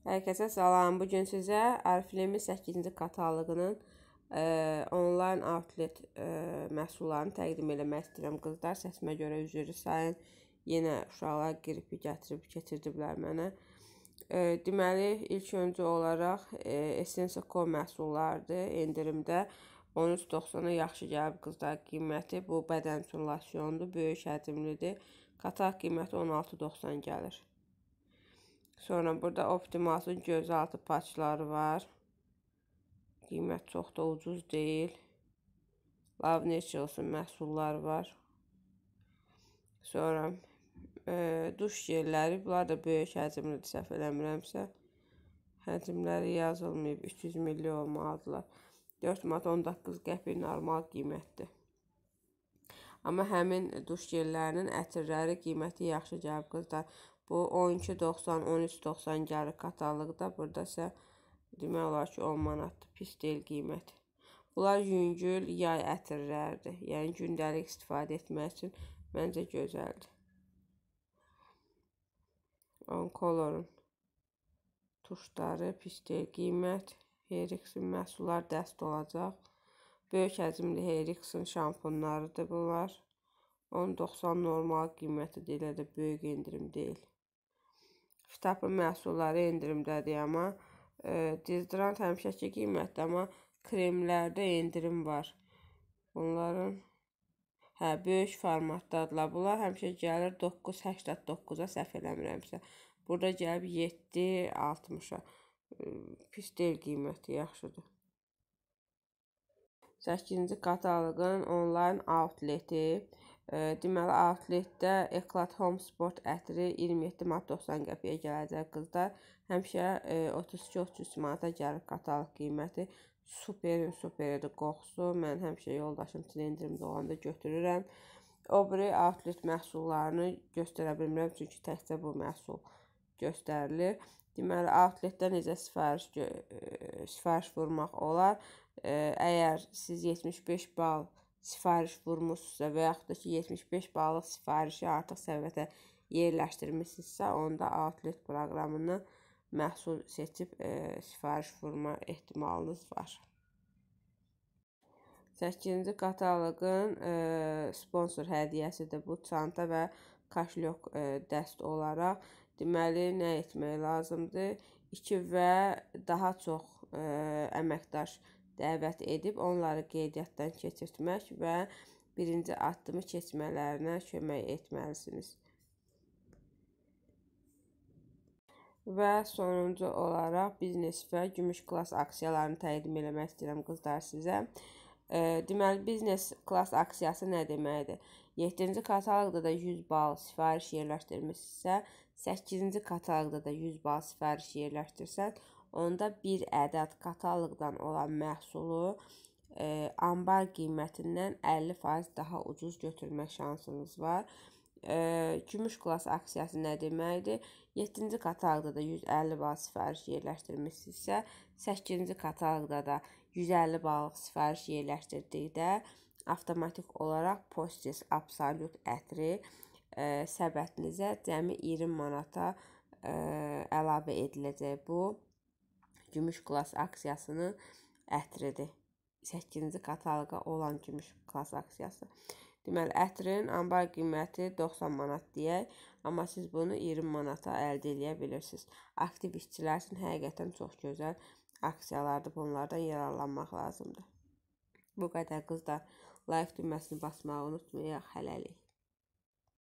Hər kəsə salam. Bu gün sizə Ariflame 8-ci katalogunun e, onlayn outlet e, məhsullarını təqdim eləmək istəyirəm. Qızlar səsimə görə üzr sayın. Yenə uşaqlar qripi gətirib keçirdiblər mənə. E, deməli, ilk öncə olaraq e, Essence Co məhsullardır endirimdə. 13.90-a yaxşı gəlib qızlar qiyməti. Bu bədən üçün losyonudur, böyük həcmlidir. Qatar qiyməti 16.90 gəlir. Sonra burada optimasın gözaltı paçları var. Qiymət çox da ucuz deyil. Love Naturals'ın məhsulları var. Sonra e, duş yerləri, bunlar da böyük həcmlidir, səhv eləmirəmsə. Həcmləri yazılmayıb, 300 milli olmalıdırlar. 4 manat 19 qəpik normal qiymətdir. Amma həmin duş yerlərinin ətirləri qiyməti yaxşı gəlib qızlar. Bu 12.90, 13.90 gəlir kataloqda. Burada isə demək olar ki, 10 manatdır. Pis deyil qiyməti. Bunlar yüngül yay ətirlərdir. Yəni gündəlik istifadə etmək üçün məncə gözəldir. On kolorun tuşları pis deyil. Qiymət Heriksin məhsullar dəst olacaq. Böyük həcmli Heriksin şampunlarıdır bunlar. 10.90 normal qiymətidir, elə də böyük endirim deyil. Fitapın məhsulları endirimdədir, amma e, dezodorant həmişəki qiymətdə, amma kremlərdə endirim var. Bunların hə, böyük formatdadılar. Bunlar həmişə gəlir 9.89-a səhv eləmirəmsə. Burada gəlib 7.60-a. E, pis deyil qiyməti, yaxşıdır. 8-ci katalogun onlayn outleti Deməli outletdə Eklat Home Sport ətri 27 manat 90 qəpiyə gələcək qızlar. Həmişə 32-33 manata gəlib katalog qiyməti. Superin superidir qoxusu. Mən həmişə yoldaşım silindirimdə olanda götürürəm. O biri outlet məhsullarını göstərə bilmirəm çünki təkcə bu məhsul göstərilir. Deməli outletdə necə sifariş sifariş vurmaq olar? Əgər siz 75 bal sifariş vurmusunuzsa və yaxud da ki 75 ballıq sifarişi artıq sərvətə yerləşdirmisinizsə, onda outlet proqramını məhsul seçib e, sifariş vurma ehtimalınız var. 8-ci kataloqun e, sponsor hədiyyəsidir bu çanta və kaşlyok e, dəst olaraq. Deməli, nə etmək lazımdır? 2 və daha çox e, əməkdaş dəvət edib onları qeydiyyatdan keçirtmək və birinci addımı keçmələrinə kömək etməlisiniz. Və sonuncu olaraq biznes və gümüş klass aksiyalarını təqdim eləmək istəyirəm qızlar sizə. E, deməli biznes klass aksiyası nə deməkdir? 7-ci kataloqda da 100 bal sifariş yerləşdirmisinizsə, 8-ci kataloqda da 100 bal sifariş yerləşdirsən, onda bir ədəd qatalıqdan olan məhsulu e, anbar qiymətindən 50% daha ucuz götürmək şansınız var. E, gümüş klass aksiyası nə deməkdir? 7-ci kataloqda da 150 bal sifariş yerləşdirmisinizsə, 8-ci kataloqda da 150 balıq sifariş yerləşdirdikdə avtomatik olaraq Postis Absolut ətri e, səbətinizə cəmi 20 manata e, əlavə ediləcək. Bu gümüş klass aksiyasını ətridir. 8-ci kataloqa olan gümüş klass aksiyası. Deməli, ətrin ambar qiyməti 90 manat deyək, amma siz bunu 20 manata əldə edə bilirsiniz. Aktiv işçilər üçün həqiqətən çox gözəl aksiyalardır. Bunlardan yararlanmaq lazımdır. Bu qədər qızlar, like düyməsini basmağı unutmayaq. Hələlik.